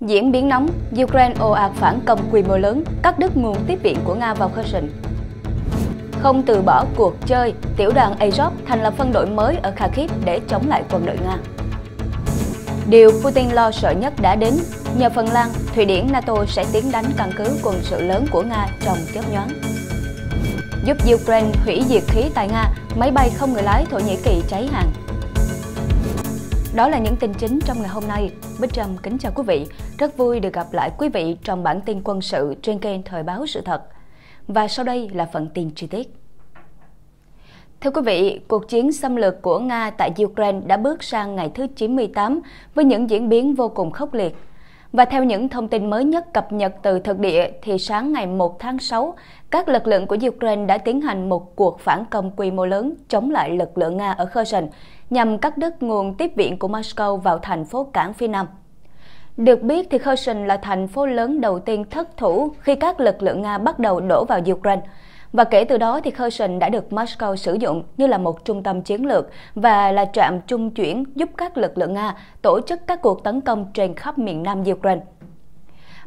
Diễn biến nóng, Ukraine ồ ạt phản công quy mô lớn, cắt đứt nguồn tiếp viện của Nga vào Kherson. Không từ bỏ cuộc chơi, tiểu đoàn Azov thành lập phân đội mới ở Kharkiv để chống lại quân đội Nga. Điều Putin lo sợ nhất đã đến, nhờ Phần Lan, Thụy Điển NATO sẽ tiến đánh căn cứ quân sự lớn của Nga trong chớp nhoáng. Giúp Ukraine hủy diệt khí tại Nga, máy bay không người lái Thổ Nhĩ Kỳ cháy hàng. Đó là những tin chính trong ngày hôm nay. Bích Trâm kính chào quý vị. Rất vui được gặp lại quý vị trong bản tin quân sự trên kênh Thời báo sự thật. Và sau đây là phần tin chi tiết. Thưa quý vị, cuộc chiến xâm lược của Nga tại Ukraine đã bước sang ngày thứ 98 với những diễn biến vô cùng khốc liệt. Và theo những thông tin mới nhất cập nhật từ thực địa, thì sáng ngày 1 tháng 6, các lực lượng của Ukraine đã tiến hành một cuộc phản công quy mô lớn chống lại lực lượng Nga ở Kherson nhằm cắt đứt nguồn tiếp viện của Moscow vào thành phố cảng phía Nam. Được biết thì Kherson là thành phố lớn đầu tiên thất thủ khi các lực lượng Nga bắt đầu đổ vào Ukraine. Và kể từ đó thì Kherson đã được Moscow sử dụng như là một trung tâm chiến lược và là trạm trung chuyển giúp các lực lượng Nga tổ chức các cuộc tấn công trên khắp miền Nam Ukraine.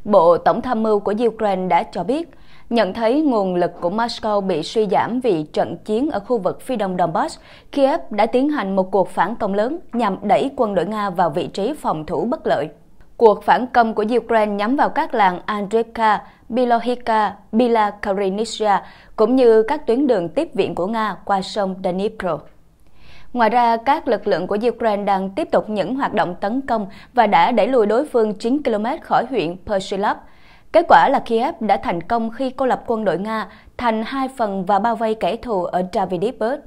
Bộ Tổng tham mưu của Ukraine đã cho biết, nhận thấy nguồn lực của Moscow bị suy giảm vì trận chiến ở khu vực phía đông Donbass, Kiev đã tiến hành một cuộc phản công lớn nhằm đẩy quân đội Nga vào vị trí phòng thủ bất lợi. Cuộc phản công của Ukraine nhắm vào các làng Andreka, Bilohika, Bila Karinitsya cũng như các tuyến đường tiếp viện của Nga qua sông Dnipro. Ngoài ra, các lực lượng của Ukraine đang tiếp tục những hoạt động tấn công và đã đẩy lùi đối phương 9 km khỏi huyện Persilov. Kết quả là Kiev đã thành công khi cô lập quân đội Nga thành hai phần và bao vây kẻ thù ở Davidivert.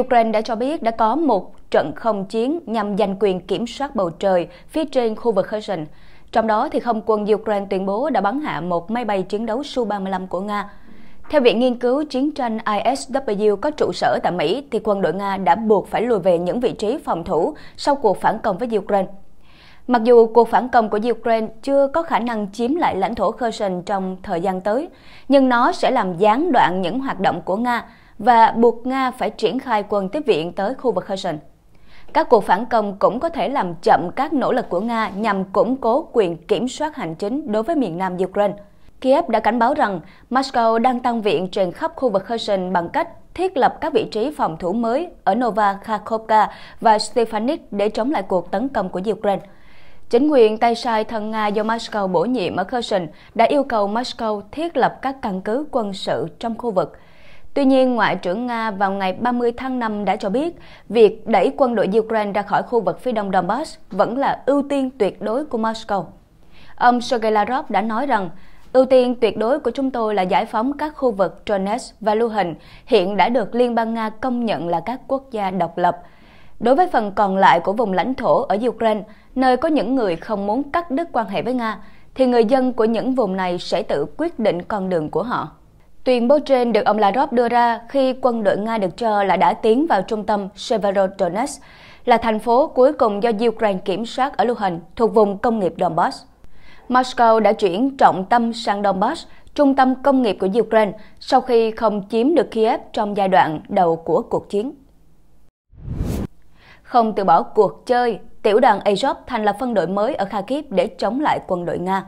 Ukraine đã cho biết đã có một trận không chiến nhằm giành quyền kiểm soát bầu trời phía trên khu vực Kherson. Trong đó, thì không quân Ukraine tuyên bố đã bắn hạ một máy bay chiến đấu Su-35 của Nga. Theo Viện Nghiên cứu Chiến tranh ISW có trụ sở tại Mỹ, thì quân đội Nga đã buộc phải lùi về những vị trí phòng thủ sau cuộc phản công với Ukraine. Mặc dù cuộc phản công của Ukraine chưa có khả năng chiếm lại lãnh thổ Kherson trong thời gian tới, nhưng nó sẽ làm gián đoạn những hoạt động của Nga – và buộc Nga phải triển khai quân tiếp viện tới khu vực Kherson. Các cuộc phản công cũng có thể làm chậm các nỗ lực của Nga nhằm củng cố quyền kiểm soát hành chính đối với miền nam Ukraine. Kiev đã cảnh báo rằng Moscow đang tăng viện trên khắp khu vực Kherson bằng cách thiết lập các vị trí phòng thủ mới ở Nova Kharkovka và Stefanik để chống lại cuộc tấn công của Ukraine. Chính quyền tay sai thân Nga do Moscow bổ nhiệm ở Kherson đã yêu cầu Moscow thiết lập các căn cứ quân sự trong khu vực – Tuy nhiên, Ngoại trưởng Nga vào ngày 30 tháng 5 đã cho biết việc đẩy quân đội Ukraine ra khỏi khu vực phía đông Donbass vẫn là ưu tiên tuyệt đối của Moscow. Ông Sergei Lavrov đã nói rằng Ưu tiên tuyệt đối của chúng tôi là giải phóng các khu vực Donetsk và Luhansk hiện đã được Liên bang Nga công nhận là các quốc gia độc lập. Đối với phần còn lại của vùng lãnh thổ ở Ukraine, nơi có những người không muốn cắt đứt quan hệ với Nga, thì người dân của những vùng này sẽ tự quyết định con đường của họ. Tuyên bố trên được ông Lavrov đưa ra khi quân đội Nga được cho là đã tiến vào trung tâm Severodonetsk, là thành phố cuối cùng do Ukraine kiểm soát ở Luhansk, thuộc vùng công nghiệp Donbass. Moscow đã chuyển trọng tâm sang Donbass, trung tâm công nghiệp của Ukraine, sau khi không chiếm được Kiev trong giai đoạn đầu của cuộc chiến. Không từ bỏ cuộc chơi, tiểu đoàn Azov thành lập phân đội mới ở Kharkiv để chống lại quân đội Nga.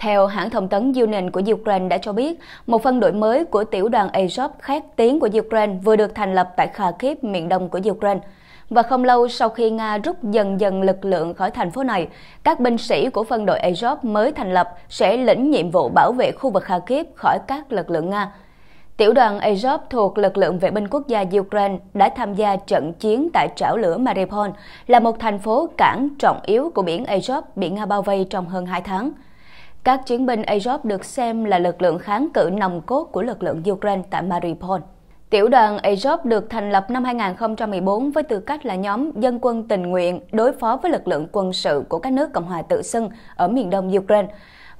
Theo hãng thông tấn Union của Ukraine đã cho biết, một phân đội mới của tiểu đoàn Azov khác tiếng của Ukraine vừa được thành lập tại Kharkiv, miền đông của Ukraine. Và không lâu sau khi Nga rút dần dần lực lượng khỏi thành phố này, các binh sĩ của phân đội Azov mới thành lập sẽ lĩnh nhiệm vụ bảo vệ khu vực Kharkiv khỏi các lực lượng Nga. Tiểu đoàn Azov thuộc lực lượng vệ binh quốc gia Ukraine đã tham gia trận chiến tại trảo lửa Mariupol, là một thành phố cảng trọng yếu của biển Azov bị Nga bao vây trong hơn 2 tháng. Các chiến binh Azov được xem là lực lượng kháng cự nòng cốt của lực lượng Ukraine tại Mariupol. Tiểu đoàn Azov được thành lập năm 2014 với tư cách là nhóm dân quân tình nguyện đối phó với lực lượng quân sự của các nước Cộng hòa tự xưng ở miền đông Ukraine.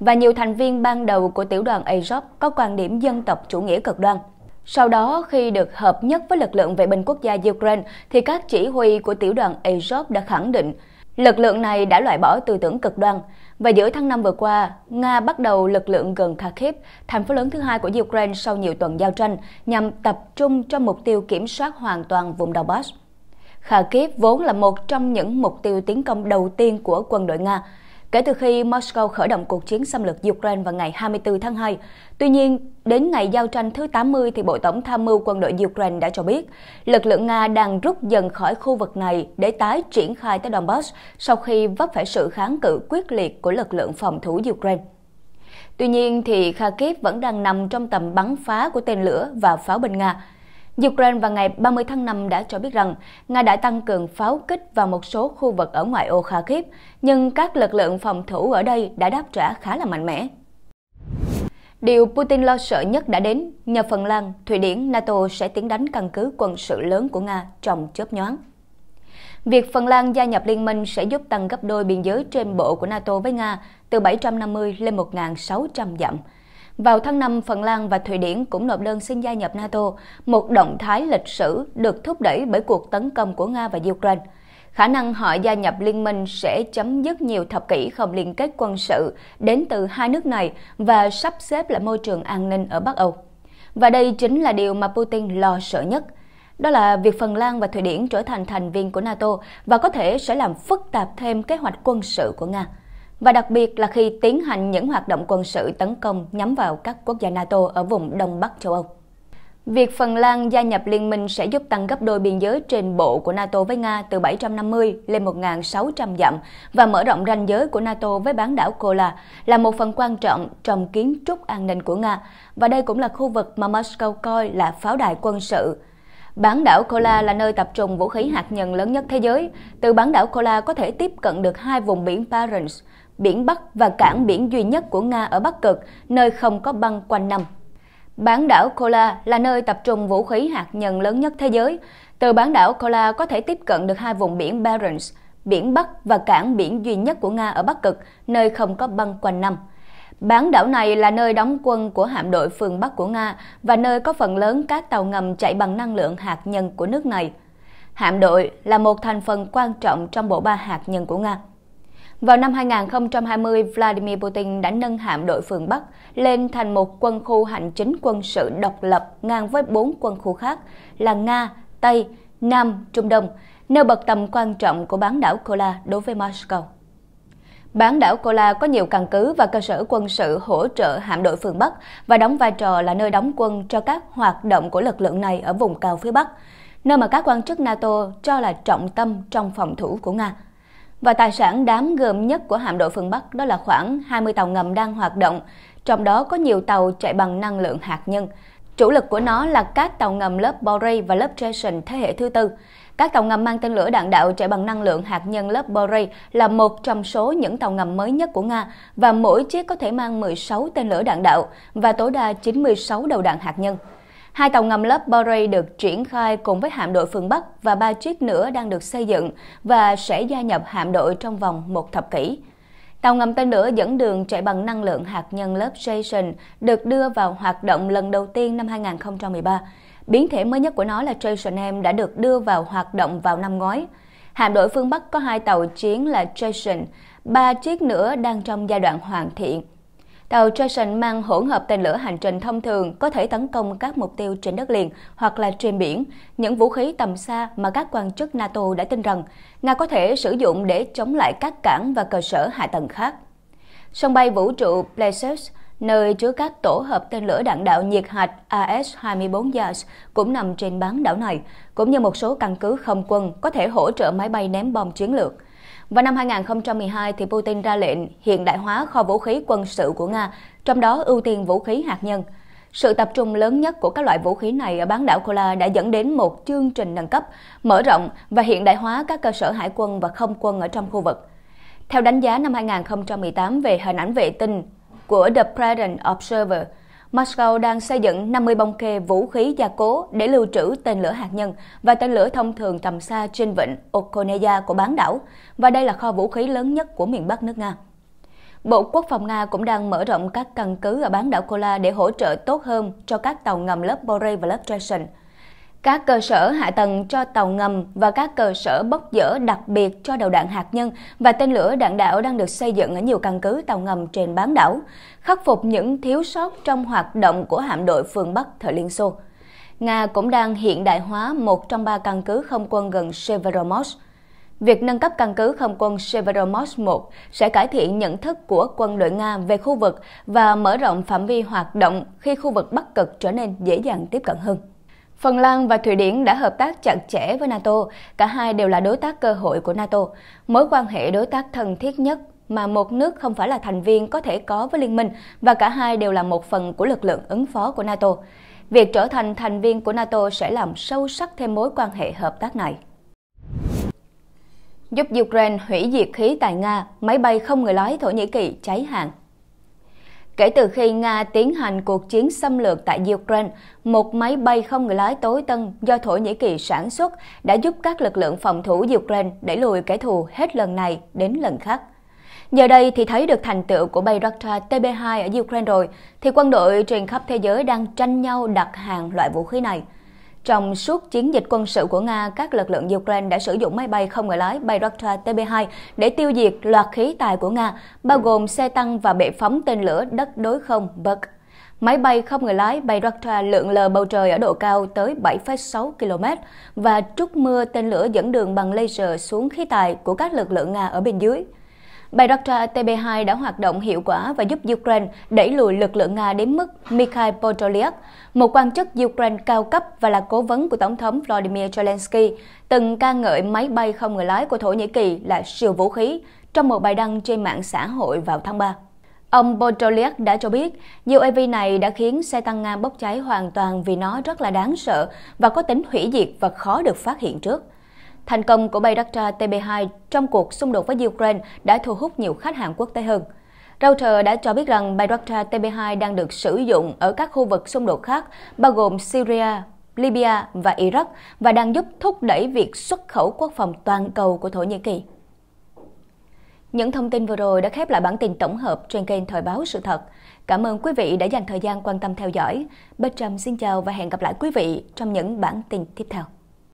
Và nhiều thành viên ban đầu của tiểu đoàn Azov có quan điểm dân tộc chủ nghĩa cực đoan. Sau đó, khi được hợp nhất với lực lượng vệ binh quốc gia Ukraine, thì các chỉ huy của tiểu đoàn Azov đã khẳng định lực lượng này đã loại bỏ tư tưởng cực đoan, và giữa tháng 5 vừa qua, Nga bắt đầu lực lượng gần Kharkiv, thành phố lớn thứ hai của Ukraine sau nhiều tuần giao tranh, nhằm tập trung cho mục tiêu kiểm soát hoàn toàn vùng Donbass. Kharkiv vốn là một trong những mục tiêu tiến công đầu tiên của quân đội Nga kể từ khi Moscow khởi động cuộc chiến xâm lược Ukraine vào ngày 24 tháng 2. Tuy nhiên, Đến ngày giao tranh thứ 80 thì Bộ Tổng tham mưu quân đội Ukraine đã cho biết lực lượng Nga đang rút dần khỏi khu vực này để tái triển khai tới Donbass sau khi vấp phải sự kháng cự quyết liệt của lực lượng phòng thủ Ukraine. Tuy nhiên thì Kharkiv vẫn đang nằm trong tầm bắn phá của tên lửa và pháo binh Nga. Ukraine vào ngày 30 tháng 5 đã cho biết rằng Nga đã tăng cường pháo kích vào một số khu vực ở ngoại ô Kharkiv, nhưng các lực lượng phòng thủ ở đây đã đáp trả khá là mạnh mẽ. Điều Putin lo sợ nhất đã đến, nhờ Phần Lan, Thụy Điển, NATO sẽ tiến đánh căn cứ quân sự lớn của Nga trong chớp nhoáng. Việc Phần Lan gia nhập liên minh sẽ giúp tăng gấp đôi biên giới trên bộ của NATO với Nga từ 750 lên 1.600 dặm. Vào tháng 5, Phần Lan và Thụy Điển cũng nộp đơn xin gia nhập NATO, một động thái lịch sử được thúc đẩy bởi cuộc tấn công của Nga và Ukraine khả năng họ gia nhập liên minh sẽ chấm dứt nhiều thập kỷ không liên kết quân sự đến từ hai nước này và sắp xếp lại môi trường an ninh ở Bắc Âu. Và đây chính là điều mà Putin lo sợ nhất. Đó là việc Phần Lan và Thụy Điển trở thành thành viên của NATO và có thể sẽ làm phức tạp thêm kế hoạch quân sự của Nga. Và đặc biệt là khi tiến hành những hoạt động quân sự tấn công nhắm vào các quốc gia NATO ở vùng Đông Bắc châu Âu. Việc Phần Lan gia nhập liên minh sẽ giúp tăng gấp đôi biên giới trên bộ của NATO với Nga từ 750 lên 1.600 dặm và mở rộng ranh giới của NATO với bán đảo Kola là một phần quan trọng trong kiến trúc an ninh của Nga và đây cũng là khu vực mà Moscow coi là pháo đài quân sự. Bán đảo Kola là nơi tập trung vũ khí hạt nhân lớn nhất thế giới. Từ bán đảo Kola có thể tiếp cận được hai vùng biển Barents, biển Bắc và cảng biển duy nhất của Nga ở Bắc Cực, nơi không có băng quanh năm. Bán đảo Kola là nơi tập trung vũ khí hạt nhân lớn nhất thế giới. Từ bán đảo Kola có thể tiếp cận được hai vùng biển Barents, biển Bắc và cảng biển duy nhất của Nga ở Bắc Cực, nơi không có băng quanh năm. Bán đảo này là nơi đóng quân của hạm đội phương Bắc của Nga và nơi có phần lớn các tàu ngầm chạy bằng năng lượng hạt nhân của nước này. Hạm đội là một thành phần quan trọng trong bộ ba hạt nhân của Nga. Vào năm 2020, Vladimir Putin đã nâng hạm đội phương Bắc lên thành một quân khu hành chính quân sự độc lập ngang với bốn quân khu khác là Nga, Tây, Nam, Trung Đông, nêu bật tầm quan trọng của bán đảo Kola đối với Moscow. Bán đảo Kola có nhiều căn cứ và cơ sở quân sự hỗ trợ hạm đội phương Bắc và đóng vai trò là nơi đóng quân cho các hoạt động của lực lượng này ở vùng cao phía Bắc, nơi mà các quan chức NATO cho là trọng tâm trong phòng thủ của Nga. Và tài sản đám gồm nhất của hạm đội phương Bắc đó là khoảng 20 tàu ngầm đang hoạt động, trong đó có nhiều tàu chạy bằng năng lượng hạt nhân. Chủ lực của nó là các tàu ngầm lớp Borei và lớp Jason thế hệ thứ tư. Các tàu ngầm mang tên lửa đạn đạo chạy bằng năng lượng hạt nhân lớp Borei là một trong số những tàu ngầm mới nhất của Nga và mỗi chiếc có thể mang 16 tên lửa đạn đạo và tối đa 96 đầu đạn hạt nhân. Hai tàu ngầm lớp Borei được triển khai cùng với hạm đội phương Bắc và ba chiếc nữa đang được xây dựng và sẽ gia nhập hạm đội trong vòng một thập kỷ. Tàu ngầm tên lửa dẫn đường chạy bằng năng lượng hạt nhân lớp Jason được đưa vào hoạt động lần đầu tiên năm 2013. Biến thể mới nhất của nó là Jason M đã được đưa vào hoạt động vào năm ngoái. Hạm đội phương Bắc có hai tàu chiến là Jason, ba chiếc nữa đang trong giai đoạn hoàn thiện Tàu Jason mang hỗn hợp tên lửa hành trình thông thường có thể tấn công các mục tiêu trên đất liền hoặc là trên biển, những vũ khí tầm xa mà các quan chức NATO đã tin rằng Nga có thể sử dụng để chống lại các cảng và cơ sở hạ tầng khác. Sân bay vũ trụ Places, nơi chứa các tổ hợp tên lửa đạn đạo nhiệt hạch AS-24 Yas cũng nằm trên bán đảo này, cũng như một số căn cứ không quân có thể hỗ trợ máy bay ném bom chiến lược – vào năm 2012, thì Putin ra lệnh hiện đại hóa kho vũ khí quân sự của Nga, trong đó ưu tiên vũ khí hạt nhân. Sự tập trung lớn nhất của các loại vũ khí này ở bán đảo Kola đã dẫn đến một chương trình nâng cấp, mở rộng và hiện đại hóa các cơ sở hải quân và không quân ở trong khu vực. Theo đánh giá năm 2018 về hình ảnh vệ tinh của The President Observer, Moscow đang xây dựng 50 bong kê vũ khí gia cố để lưu trữ tên lửa hạt nhân và tên lửa thông thường tầm xa trên vịnh Okhotsk của bán đảo, và đây là kho vũ khí lớn nhất của miền Bắc nước Nga. Bộ Quốc phòng Nga cũng đang mở rộng các căn cứ ở bán đảo Kola để hỗ trợ tốt hơn cho các tàu ngầm lớp Borei và lớp Treasure các cơ sở hạ tầng cho tàu ngầm và các cơ sở bốc dỡ đặc biệt cho đầu đạn hạt nhân và tên lửa đạn đạo đang được xây dựng ở nhiều căn cứ tàu ngầm trên bán đảo, khắc phục những thiếu sót trong hoạt động của hạm đội phương Bắc thời Liên Xô. Nga cũng đang hiện đại hóa một trong ba căn cứ không quân gần Severomorsk. Việc nâng cấp căn cứ không quân Severomorsk 1 sẽ cải thiện nhận thức của quân đội Nga về khu vực và mở rộng phạm vi hoạt động khi khu vực Bắc Cực trở nên dễ dàng tiếp cận hơn. Phần Lan và Thụy Điển đã hợp tác chặt chẽ với NATO, cả hai đều là đối tác cơ hội của NATO, mối quan hệ đối tác thân thiết nhất mà một nước không phải là thành viên có thể có với liên minh và cả hai đều là một phần của lực lượng ứng phó của NATO. Việc trở thành thành viên của NATO sẽ làm sâu sắc thêm mối quan hệ hợp tác này giúp Ukraine hủy diệt khí tại Nga, máy bay không người lái Thổ Nhĩ Kỳ cháy hàng. Kể từ khi Nga tiến hành cuộc chiến xâm lược tại Ukraine, một máy bay không người lái tối tân do Thổ Nhĩ Kỳ sản xuất đã giúp các lực lượng phòng thủ Ukraine đẩy lùi kẻ thù hết lần này đến lần khác. Giờ đây thì thấy được thành tựu của bay Rakta TB2 ở Ukraine rồi, thì quân đội trên khắp thế giới đang tranh nhau đặt hàng loại vũ khí này – trong suốt chiến dịch quân sự của Nga, các lực lượng Ukraine đã sử dụng máy bay không người lái Bayraktar TB2 để tiêu diệt loạt khí tài của Nga, bao gồm xe tăng và bệ phóng tên lửa đất đối không Buk. Máy bay không người lái Bayraktar lượn lờ bầu trời ở độ cao tới 7,6 km và trút mưa tên lửa dẫn đường bằng laser xuống khí tài của các lực lượng Nga ở bên dưới. Bayraktar TB2 đã hoạt động hiệu quả và giúp Ukraine đẩy lùi lực lượng Nga đến mức Mikhail Podolyak, một quan chức Ukraine cao cấp và là cố vấn của Tổng thống Vladimir Zelensky, từng ca ngợi máy bay không người lái của Thổ Nhĩ Kỳ là siêu vũ khí trong một bài đăng trên mạng xã hội vào tháng 3. Ông Podolyak đã cho biết, UAV e này đã khiến xe tăng Nga bốc cháy hoàn toàn vì nó rất là đáng sợ và có tính hủy diệt và khó được phát hiện trước. Thành công của Bayraktar TB2 trong cuộc xung đột với Ukraine đã thu hút nhiều khách hàng quốc tế hơn. Reuters đã cho biết rằng Bayraktar TB2 đang được sử dụng ở các khu vực xung đột khác, bao gồm Syria, Libya và Iraq và đang giúp thúc đẩy việc xuất khẩu quốc phòng toàn cầu của Thổ Nhĩ Kỳ. Những thông tin vừa rồi đã khép lại bản tin tổng hợp trên kênh Thời báo sự thật. Cảm ơn quý vị đã dành thời gian quan tâm theo dõi. Bất Trâm xin chào và hẹn gặp lại quý vị trong những bản tin tiếp theo.